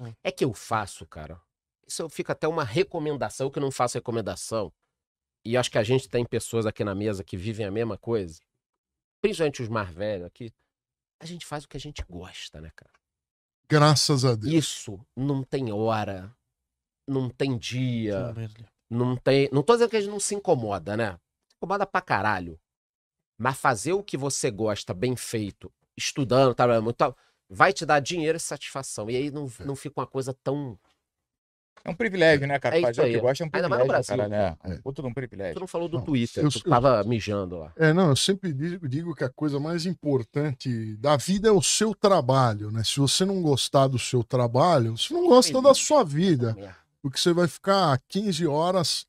Hum. É que eu faço, cara. Isso fica até uma recomendação, que eu não faço recomendação. E acho que a gente tem pessoas aqui na mesa que vivem a mesma coisa. Principalmente os mais velhos aqui. A gente faz o que a gente gosta, né, cara? Graças a Deus. Isso não tem hora, não tem dia, não tem. Não tô dizendo que a gente não se incomoda, né? Se incomoda pra caralho. Mas fazer o que você gosta, bem feito, estudando, trabalhando muito. Tal, vai te dar dinheiro e satisfação. E aí não, é. não fica uma coisa tão. É um privilégio, né, cara? É Fazer o que gosta é um privilégio, Ainda mais no Brasil. cara, né? É. Outro um privilégio. Tu não falou do não, Twitter, eu, tu eu, mijando lá. É, não, eu sempre digo, digo que a coisa mais importante da vida é o seu trabalho, né? Se você não gostar do seu trabalho, você não gosta da sua vida. Porque você vai ficar 15 horas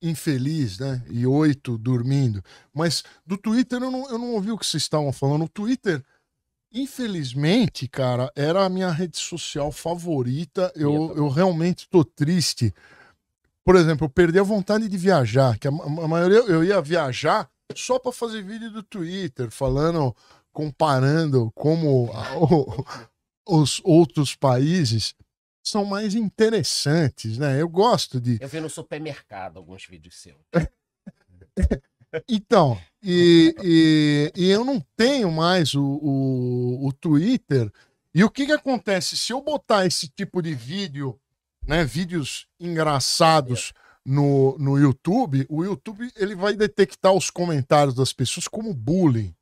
infeliz, né? E oito dormindo. Mas do Twitter eu não, eu não ouvi o que vocês estavam falando. O Twitter Infelizmente, cara, era a minha rede social favorita. Eu, eu realmente tô triste. Por exemplo, eu perdi a vontade de viajar, que a, a maioria eu ia viajar só para fazer vídeo do Twitter, falando, comparando como a, o, os outros países são mais interessantes, né? Eu gosto de. Eu vi no supermercado alguns vídeos seus. então, e, e, e, eu não tenho mais o, o, o, Twitter. E o que, que acontece? Se eu botar esse tipo de vídeo, né, vídeos engraçados é. no, no YouTube, o YouTube ele vai detectar os comentários das pessoas como bullying.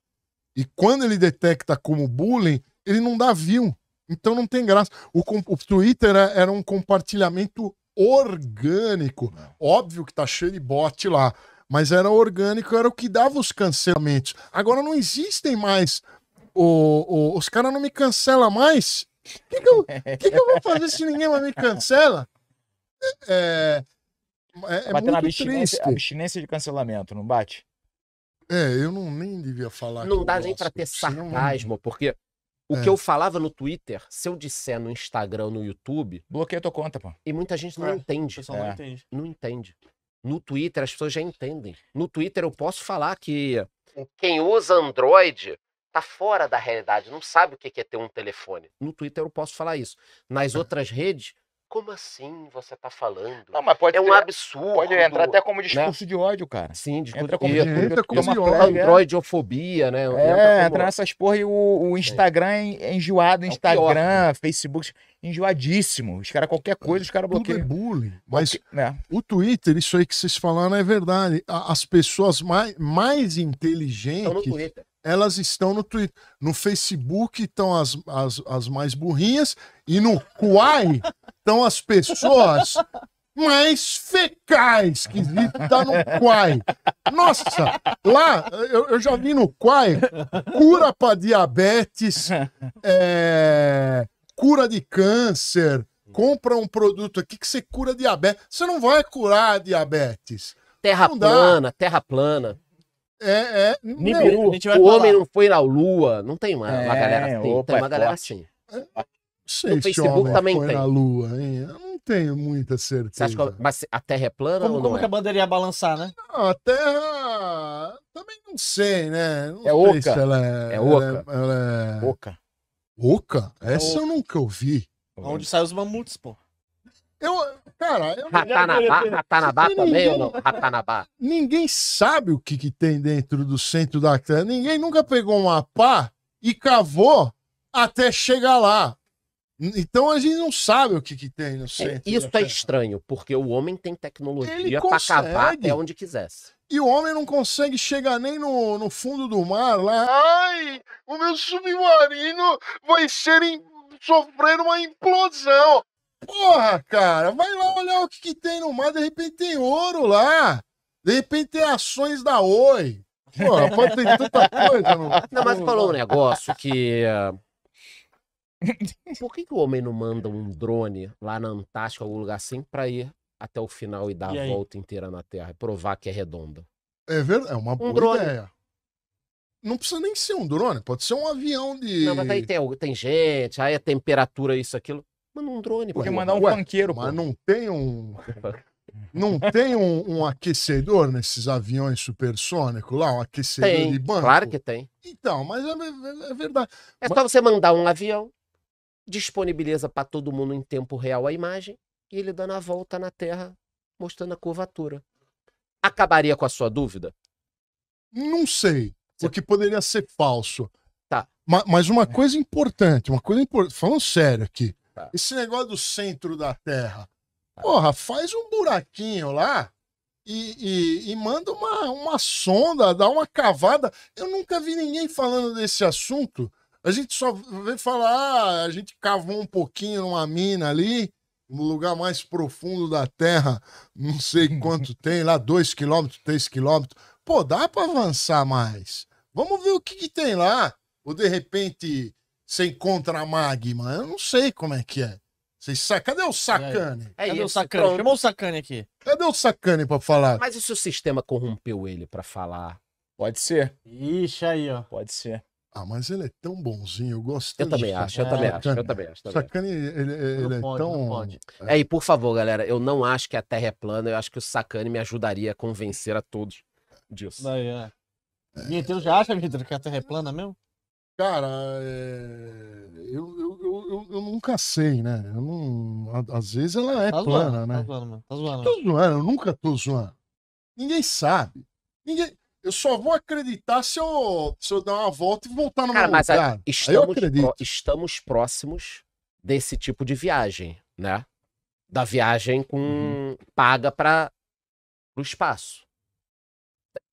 E quando ele detecta como bullying, ele não dá view. Então não tem graça. O, o Twitter é, era um compartilhamento orgânico. É. Óbvio que tá cheio de bot lá mas era orgânico, era o que dava os cancelamentos. Agora não existem mais. O, o os caras não me cancelam mais. O que, que, eu, que, que eu vou fazer se ninguém mais me cancela? É, é, é muito abstinência, triste. abstinência de cancelamento, não bate? É, eu não nem devia falar. Não dá nem para ter sarcasmo, porque o é. que eu falava no Twitter, se eu disser no Instagram, no YouTube. Bloqueia tua conta, pô. E muita gente não é. entende. O pessoal é. não entende. Não entende. No Twitter, as pessoas já entendem. No Twitter, eu posso falar que quem usa Android tá fora da realidade, não sabe o que é ter um telefone. No Twitter, eu posso falar isso. Nas outras redes, como assim você tá falando? Não, mas pode é um absurdo. Pode entrar até como né? discurso né? de ódio, cara. Sim, discurso entra como, de, entra como de ódio. É é. Androidofobia, né? É, entra, como... nessas porra e o, o é. Instagram é enjoado. É Instagram, pior, Facebook, enjoadíssimo. Os caras, qualquer coisa, os caras bloqueiam. Tudo é bullying. Mas né? o Twitter, isso aí que vocês falaram é verdade. As pessoas mais, mais inteligentes elas estão no Twitter. No Facebook estão as, as, as mais burrinhas e no Kuai estão as pessoas mais fecais que está no Quai. Nossa, lá eu, eu, já vi no Quai cura para diabetes, é, cura de câncer. Compra um produto aqui que você cura diabetes. Você não vai curar diabetes. Terra não plana, dá. terra plana. É, é. Nibiru, o falar. homem não foi na lua. Não tem É, uma galera assim. Tem uma é galera forte. assim sei o se o homem também foi tem. na Lua, hein? Eu não tenho muita certeza. Que, mas a Terra é plana como, ou não Como é? que a é? bandeira ia balançar, né? Não, a Terra... Também não sei, né? Não é sei oca. ela é... É oca. Ela é, ela é... Oca. Oca? Essa eu nunca ouvi. Tá Onde saem os mamutos, pô. Eu, cara, eu Ratanabá, Ratanabá também ou não? Ratanabá. Ninguém sabe o que, que tem dentro do centro da terra. Ninguém nunca pegou uma pá e cavou até chegar lá. Então a gente não sabe o que, que tem no é, centro. É, isso é estranho, porque o homem tem tecnologia para cavar até onde quisesse. E o homem não consegue chegar nem no, no fundo do mar lá. Ai, o meu submarino vai ser em, sofrer uma implosão. Porra, cara, vai lá olhar o que, que tem no mar, de repente tem ouro lá. De repente tem ações da Oi. Porra, pode ter tanta coisa. No... Não, mas falou um negócio que. Uh por que, que o homem não manda um drone lá na Antártica, algum lugar assim, pra ir até o final e dar e a aí? volta inteira na Terra e provar que é redonda? É verdade, é uma boa drone. ideia. Não precisa nem ser um drone, pode ser um avião de. Não, mas aí tem, tem gente, aí a é temperatura, isso, aquilo. Manda um drone, Porque mandar um banqueiro Mas pô. não tem um. Não tem um, um, aquecedor nesses aviões supersônicos lá, um aquecedor tem, de banco? Claro que tem. Então, mas é, é, é verdade. É mas... só você mandar um avião, disponibiliza para todo mundo em tempo real a imagem e ele dando a volta na Terra mostrando a curvatura. Acabaria com a sua dúvida? Não sei, Você... porque poderia ser falso. Tá. mas uma é. coisa importante, uma coisa importante, falando sério aqui, tá. esse negócio do centro da Terra, tá. porra, faz um buraquinho lá e, e, e, manda uma, uma sonda, dá uma cavada. Eu nunca vi ninguém falando desse assunto a gente só vem falar, ah, a gente cavou um pouquinho numa mina ali, no lugar mais profundo da Terra, não sei quanto tem, lá dois quilômetros, três quilômetros. Pô, dá para avançar mais. Vamos ver o que, que tem lá. Ou de repente você encontra magma. Eu não sei como é que é. Vocês Cadê o Sacane? É, é Cadê o Sacane? Pronto. Chamou o Sacane aqui. Cadê o Sacane pra falar? Mas e se o sistema corrompeu ele pra falar? Pode ser. Ixi, aí, ó. Pode ser. Ah, mas ele é tão bonzinho, eu gosto Eu também acho, eu também acho, eu também acho. Sacani, ele, ele é tão. pode. É. é, e por favor, galera, eu não acho que a Terra é plana, eu acho que o Sacani me ajudaria a convencer a todos disso. Daí, é. é. Vitor, já acha, Vitor, que a Terra é plana mesmo? Cara, é... eu, eu, eu, eu, nunca sei, né? Eu não... Às vezes ela é tá plana, zoando, tá né? Tá zoando, mano. Tá zoando. Eu, zoando, eu nunca tô zoando. Ninguém sabe. Ninguém. Eu só vou acreditar se eu, se eu dar uma volta e voltar no Cara, meu mas lugar. A, estamos, eu acredito. Pro, estamos próximos desse tipo de viagem, né? Da viagem com uhum. paga para o espaço.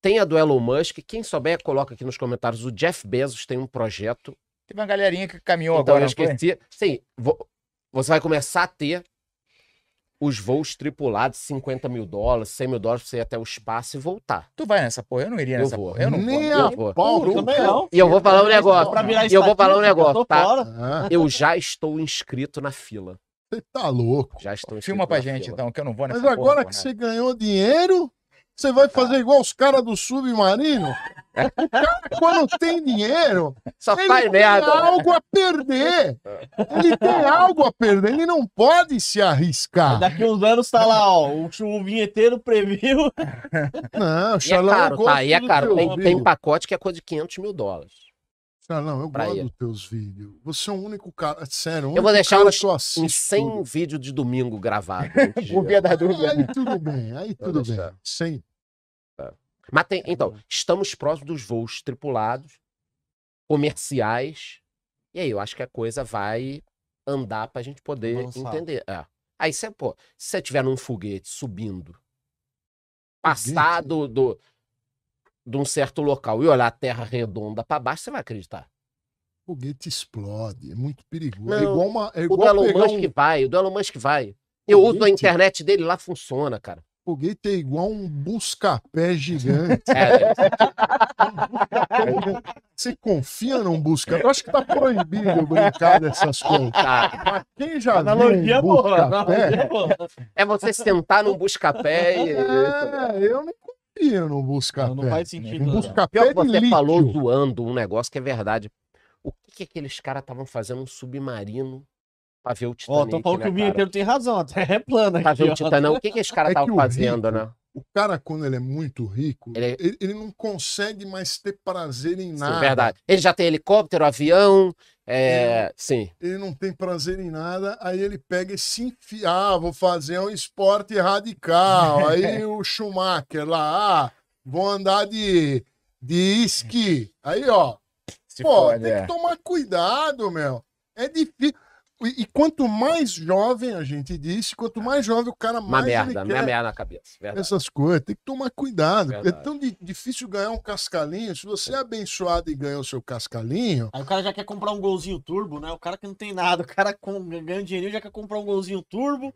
Tem a do Elon Musk. Quem souber, coloca aqui nos comentários. O Jeff Bezos tem um projeto. Tem uma galerinha que caminhou então, agora. Eu esqueci. Sim, vou, você vai começar a ter os voos tripulados, 50 mil dólares, 100 mil dólares pra você ir até o espaço e voltar. Tu vai nessa porra? Eu não iria nessa eu vou. porra. Eu não Nem vou. Eu vou. também não. E eu vou falar um negócio. E eu vou falar um negócio, tá? Fora. Eu já estou inscrito na fila. Você tá louco. Já estou inscrito Filma pra gente, fila. então, que eu não vou nessa Mas agora porra, que você ganhou dinheiro, você vai tá. fazer igual os caras do submarino? O então, cara, quando tem dinheiro, Só ele tem merda. algo a perder. Ele tem algo a perder, ele não pode se arriscar. Daqui uns anos tá lá, ó, o, o vinheteiro previu. Não, o é Xalão, caro, tá? é caro. Tem, tem pacote que é coisa de 500 mil dólares. Xalão, eu gosto dos teus vídeos. Você é o único cara, é sério, o único vou deixar cara uns- que eu Em 100 vídeos de domingo gravado. Por via da dúvida. Né? Aí tudo bem, aí tudo bem. Sem mas tem, então, uhum. estamos próximos dos voos tripulados, comerciais, e aí eu acho que a coisa vai andar para a gente poder Nossa. entender. É. Aí você, pô, se você tiver num foguete subindo, passar do, do, de um certo local e olhar a terra redonda para baixo, você vai acreditar. O foguete explode, é muito perigoso. É Não, é igual uma. É igual o do Elon Musk um... vai, o do Elon Musk vai. Eu foguete? uso a internet dele, lá funciona, cara foguete é igual um busca-pé gigante. É. gigante. Você confia num busca? Eu acho que tá proibido brincar dessas tá. coisas. Tá. Mas quem já analogia viu um buscapé... Analogia boa. É você sentar num busca e... É, eu não confio num busca-pé. Não, não faz sentido. Um buscapé o Você lítio. falou zoando um negócio que é verdade. O que, que aqueles caras estavam fazendo um submarino pra ver o Titanic. Ó, oh, tô falando né, que o Vinheteiro tem razão, a Terra é plana. Pra aqui, ver o Titanic. O que, que esse cara é tava fazendo, rico, né? O cara, quando ele é muito rico, ele... É ele, ele não consegue mais ter prazer em nada. Sim, verdade. Ele já tem helicóptero, avião, é... Ele, sim. Ele não tem prazer em nada, aí ele pega e se enfiar, ah, vou fazer um esporte radical. aí o Schumacher lá, ah, vou andar de, de esqui. Aí, ó, se pô, pode, tem é. que tomar cuidado, meu. É difícil. E, e, quanto mais jovem a gente disse, quanto é. mais jovem o cara mais. Uma merda, ele uma merda na cabeça. Verdade. Essas coisas, tem que tomar cuidado. É tão di difícil ganhar um cascalinho. Se você é, é abençoado e ganhar o seu cascalinho. Aí o cara já quer comprar um golzinho turbo, né? O cara que não tem nada, o cara com, ganha dinheiro já quer comprar um golzinho turbo.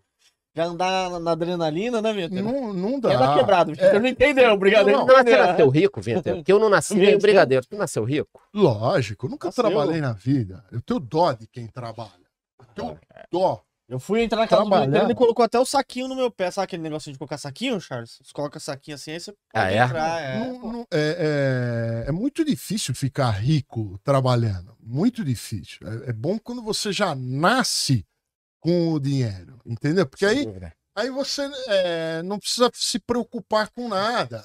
Já andar na adrenalina, né, Vitor? Não, não dá. É dar quebrado, Vitor. É. Não entendeu, o brigadeiro. Não, não, nasceu rico, Vitor. Porque eu não nasci nem brigadeiro. Tu nasceu rico? Lógico, nunca nasceu. trabalhei na vida. Eu tenho dó de quem trabalha. Tudo, então, é. ó. Eu fui entrar na casa do ele colocou até o saquinho no meu pé. Sabe aquele negocinho de colocar saquinho, Charles? Você coloca saquinho assim, aí você ah, pode ah, é? entrar. É, não, não, é, é, é, muito difícil ficar rico trabalhando. Muito difícil. É, é bom quando você já nasce com o dinheiro, entendeu? Porque aí, aí você é, não precisa se preocupar com nada.